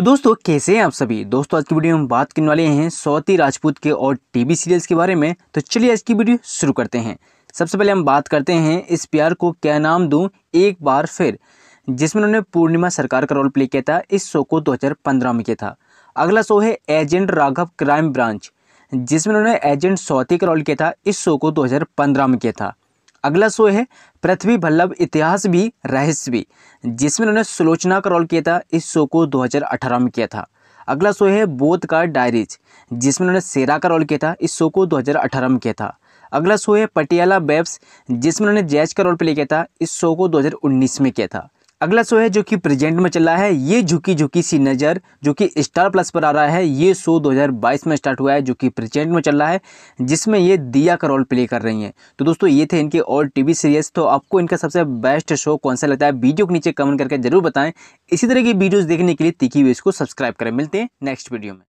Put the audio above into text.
तो दोस्तों कैसे हैं आप सभी दोस्तों आज की वीडियो में बात करने वाले हैं सौती राजपूत के और टीवी सीरियल्स के बारे में तो चलिए आज की वीडियो शुरू करते हैं सबसे पहले हम बात करते हैं इस प्यार को क्या नाम दूं एक बार फिर जिसमें उन्होंने पूर्णिमा सरकार का रोल प्ले किया था इस शो को दो में किया था अगला शो है एजेंट राघव क्राइम ब्रांच जिसमें उन्होंने एजेंट सौती का रोल किया था इस शो को दो में किया था अगला शो है पृथ्वी भल्लभ इतिहास भी रहस्य भी जिसमें उन्होंने सुलोचना का रोल किया था इस शो को 2018 में किया था अगला शो है बोध का डायरीज जिसमें उन्होंने सेरा का रोल किया था इस शो को 2018 में किया था अगला शो है पटियाला बेब्स जिसमें उन्होंने जैज का रोल प्ले किया था इस शो को 2019 में किया था अगला शो है जो कि प्रेजेंट में चल रहा है ये झुकी झुकी सी नज़र जो कि स्टार प्लस पर आ रहा है ये शो 2022 में स्टार्ट हुआ है जो कि प्रेजेंट में चल रहा है जिसमें ये दिया का रोल प्ले कर रही हैं तो दोस्तों ये थे इनके और टीवी सीरियस तो आपको इनका सबसे बेस्ट शो कौन सा लगता है वीडियो के नीचे कमेंट करके जरूर बताएं इसी तरह की वीडियोज़ देखने के लिए तिखी वेज को सब्सक्राइब करें मिलते हैं नेक्स्ट वीडियो में